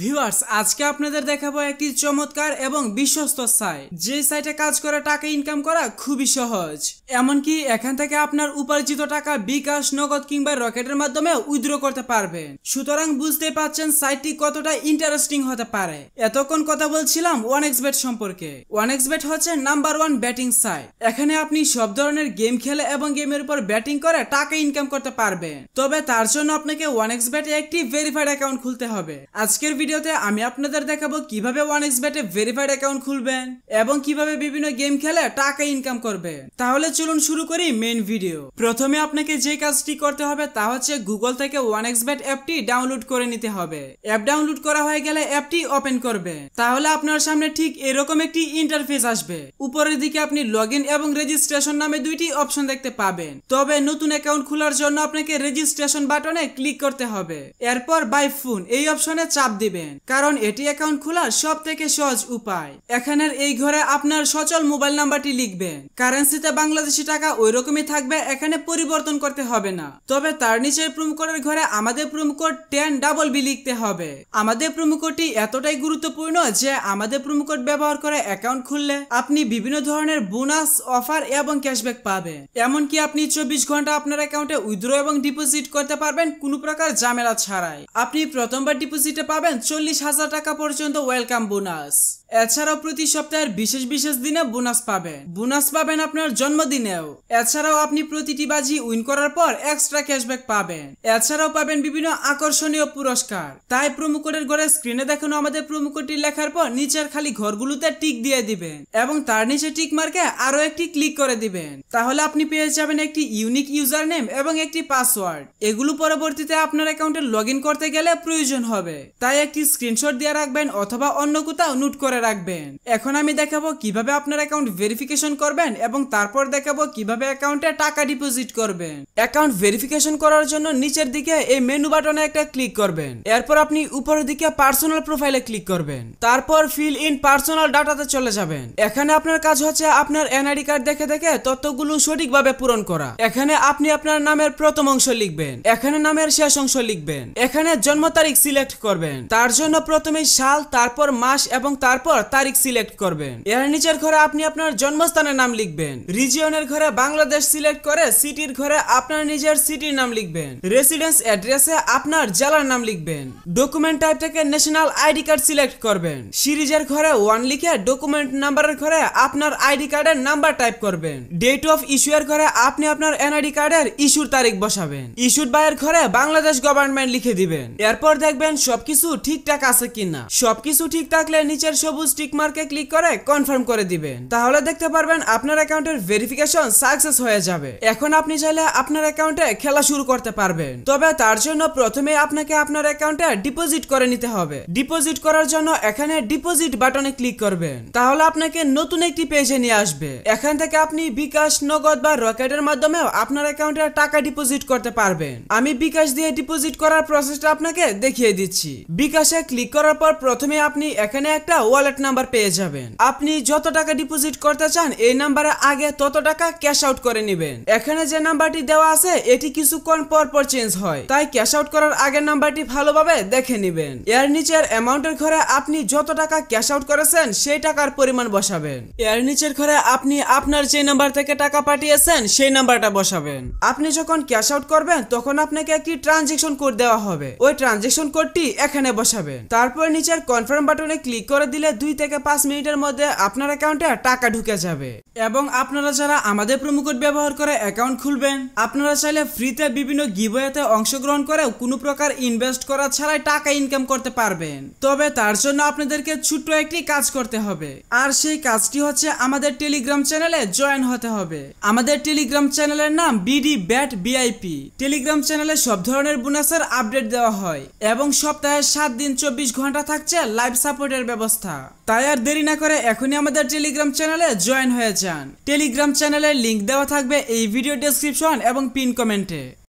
viewers আজকে আপনাদের দেখাবো একটি চমৎকার এবং বিশ্বস্ত সাইট যে সাইটে কাজ করে টাকা ইনকাম করা খুবই সহজ এমনকি এখান থেকে আপনার উপার্জিত টাকা বিকাশ নগদ কিংবা রকেটের মাধ্যমে উইথড্র করতে পারবেন সুতরাং বুঝতে পারছেন সাইটটি কতটা ইন্টারেস্টিং হতে পারে এতক্ষণ কথা বলছিলাম ওয়ান বেট সম্পর্কে ওয়ান বেট হচ্ছে নাম্বার ওয়ান ব্যাটিং সাইট এখানে আপনি সব ধরনের গেম খেলে এবং গেমের উপর ব্যাটিং করে টাকা ইনকাম করতে পারবেন তবে তার জন্য আপনাকে ওয়ান বেটে একটি ভেরিফাইড অ্যাকাউন্ট খুলতে হবে আজকের ভিডিওতে আমি আপনাদের দেখাবো কিভাবে ওয়ান এক্স ব্যাটে ভেরিফাইড অ্যাকাউন্ট খুলবেন এবং কিভাবে বিভিন্ন গেম খেলে টাকা ইনকাম করবেন তাহলে চলুন শুরু করি মেন ভিডিও প্রথমে আপনাকে যে কাজটি করতে হবে তা হচ্ছে গুগল থেকে ওয়ান এক্স ব্যাট অ্যাপটি ডাউনলোড করে নিতে হবে অ্যাপ ডাউনলোড করা হয়ে গেলে অ্যাপটি ওপেন করবে তাহলে আপনার সামনে ঠিক এরকম একটি ইন্টারফেস আসবে উপরের দিকে আপনি লগ এবং রেজিস্ট্রেশন নামে দুইটি অপশন দেখতে পাবেন তবে নতুন অ্যাকাউন্ট খোলার জন্য আপনাকে রেজিস্ট্রেশন বাটনে ক্লিক করতে হবে এরপর বাই ফোন এই অপশনে চাপ দিন দিবেন কারণ এটি অ্যাকাউন্ট খোলার সব থেকে সহজ উপায় এখানের এই ঘরে আপনার সচল মোবাইল নাম্বারটি লিখবেন কারেন্সিতে বাংলাদেশি টাকা ওই রকমই থাকবে এখানে পরিবর্তন করতে হবে না তবে তার নিচের কোডের ঘরে আমাদের কোড টেন ডাবল বি লিখতে হবে আমাদের কোডটি এতটাই গুরুত্বপূর্ণ যে আমাদের কোড ব্যবহার করে অ্যাকাউন্ট খুললে আপনি বিভিন্ন ধরনের বোনাস অফার এবং ক্যাশব্যাক পাবেন এমনকি আপনি চব্বিশ ঘন্টা আপনার অ্যাকাউন্টে উইথড্র এবং ডিপোজিট করতে পারবেন কোনো প্রকার জামেলা ছাড়াই আপনি প্রথমবার ডিপোজিটে পাবেন চল্লিশ হাজার টাকা পর্যন্ত ওয়েলকাম বোনাস এছাড়াও প্রতি সপ্তাহের বিশেষ বিশেষ দিনে বোনাস পাবেন বোনাস পাবেন আপনার জন্মদিনেও এছাড়াও আপনি প্রতিটি বাজি উইন করার পর এক্সট্রা ক্যাশব্যাক পাবেন এছাড়াও পাবেন বিভিন্ন আকর্ষণীয় পুরস্কার তাই প্রোমো কোডের ঘরে স্ক্রিনে দেখানো আমাদের প্রোমো কোডটি লেখার পর নিচের খালি ঘরগুলোতে টিক দিয়ে দিবেন এবং তার নিচে টিক মার্কে আরো একটি ক্লিক করে দিবেন তাহলে আপনি পেয়ে যাবেন একটি ইউনিক ইউজার নেম এবং একটি পাসওয়ার্ড এগুলো পরবর্তীতে আপনার অ্যাকাউন্টে লগ করতে গেলে প্রয়োজন হবে তাই একটি স্ক্রিনশট দিয়ে রাখবেন অথবা অন্য কোথাও নোট করে রাখবেন এখন আমি দেখাবো কিভাবে আপনার অ্যাকাউন্ট ভেরিফিকেশন করবেন এবং তারপর দেখাবো কিভাবে অ্যাকাউন্টে টাকা ডিপোজিট করবেন অ্যাকাউন্ট ভেরিফিকেশন করার জন্য নিচের দিকে এই মেনু বাটনে একটা ক্লিক করবেন এরপর আপনি উপরের দিকে পার্সোনাল প্রোফাইলে ক্লিক করবেন তারপর ফিল ইন পার্সোনাল ডাটাতে চলে যাবেন এখানে আপনার কাজ হচ্ছে আপনার এনআইডি কার্ড দেখে দেখে তথ্যগুলো সঠিকভাবে পূরণ করা এখানে আপনি আপনার নামের প্রথম অংশ লিখবেন এখানে নামের শেষ অংশ লিখবেন এখানে জন্ম তারিখ সিলেক্ট করবেন তার জন্য প্রথমে সাল তারপর মাস এবং তারপর তারপর তারিখ সিলেক্ট করবেন এর নিচের ঘরে আপনি আপনার জন্মস্থানের নাম লিখবেন রিজিয়নের ঘরে বাংলাদেশ সিলেক্ট করে সিটির ঘরে আপনার নিজের সিটির নাম লিখবেন রেসিডেন্স অ্যাড্রেসে আপনার জেলার নাম লিখবেন ডকুমেন্ট টাইপ থেকে ন্যাশনাল আইডি কার্ড সিলেক্ট করবেন সিরিজের ঘরে ওয়ান লিখে ডকুমেন্ট নাম্বারের ঘরে আপনার আইডি কার্ডের নাম্বার টাইপ করবেন ডেট অফ ইস্যু এর ঘরে আপনি আপনার এনআইডি কার্ডের ইস্যুর তারিখ বসাবেন ইস্যুড বাইয়ের ঘরে বাংলাদেশ গভর্নমেন্ট লিখে দিবেন এরপর দেখবেন সবকিছু ঠিকঠাক আছে কিনা সবকিছু ঠিক থাকলে নিচের সব সবুজ টিক মার্কে ক্লিক করে কনফার্ম করে দিবেন তাহলে দেখতে পারবেন আপনার অ্যাকাউন্টের ভেরিফিকেশন সাকসেস হয়ে যাবে এখন আপনি চাইলে আপনার অ্যাকাউন্টে খেলা শুরু করতে পারবেন তবে তার জন্য প্রথমে আপনাকে আপনার অ্যাকাউন্টে ডিপোজিট করে নিতে হবে ডিপোজিট করার জন্য এখানে ডিপোজিট বাটনে ক্লিক করবেন তাহলে আপনাকে নতুন একটি পেজে নিয়ে আসবে এখান থেকে আপনি বিকাশ নগদ বা রকেটের মাধ্যমেও আপনার অ্যাকাউন্টে টাকা ডিপোজিট করতে পারবেন আমি বিকাশ দিয়ে ডিপোজিট করার প্রসেসটা আপনাকে দেখিয়ে দিচ্ছি বিকাশে ক্লিক করার পর প্রথমে আপনি এখানে একটা ওয়ালেট ওয়ালেট নাম্বার পেয়ে যাবেন আপনি যত টাকা ডিপোজিট করতে চান এই নাম্বারে আগে তত টাকা ক্যাশ আউট করে নেবেন এখানে যে নাম্বারটি দেওয়া আছে এটি কিছুক্ষণ পর পর চেঞ্জ হয় তাই ক্যাশ আউট করার আগের নাম্বারটি ভালোভাবে দেখে নেবেন এর নিচের অ্যামাউন্টের ঘরে আপনি যত টাকা ক্যাশ আউট করেছেন সেই টাকার পরিমাণ বসাবেন এর নিচের ঘরে আপনি আপনার যে নাম্বার থেকে টাকা পাঠিয়েছেন সেই নাম্বারটা বসাবেন আপনি যখন ক্যাশ আউট করবেন তখন আপনাকে একটি ট্রানজেকশন কোড দেওয়া হবে ওই ট্রানজেকশন কোডটি এখানে বসাবেন তারপর নিচের কনফার্ম বাটনে ক্লিক করে দিলে দুই থেকে পাঁচ মিনিটের মধ্যে আপনার অ্যাকাউন্টে টাকা ঢুকে যাবে এবং আপনারা যারা আমাদের কোড ব্যবহার করে অ্যাকাউন্ট খুলবেন আপনারা চাইলে ফ্রিতে বিভিন্ন গিবয়েতে অংশগ্রহণ করে কোনো প্রকার ইনভেস্ট করা ছাড়াই টাকা ইনকাম করতে পারবেন তবে তার জন্য আপনাদেরকে ছোট্ট একটি কাজ করতে হবে আর সেই কাজটি হচ্ছে আমাদের টেলিগ্রাম চ্যানেলে জয়েন হতে হবে আমাদের টেলিগ্রাম চ্যানেলের নাম বিডি ব্যাট বিআইপি টেলিগ্রাম চ্যানেলে সব ধরনের বোনাসের আপডেট দেওয়া হয় এবং সপ্তাহে সাত দিন চব্বিশ ঘন্টা থাকছে লাইভ সাপোর্টের ব্যবস্থা তাই আর দেরি না করে এখনই আমাদের টেলিগ্রাম চ্যানেলে জয়েন হয়ে যান টেলিগ্রাম চ্যানেলের লিঙ্ক দেওয়া থাকবে এই ভিডিও ডেসক্রিপশন এবং পিন কমেন্টে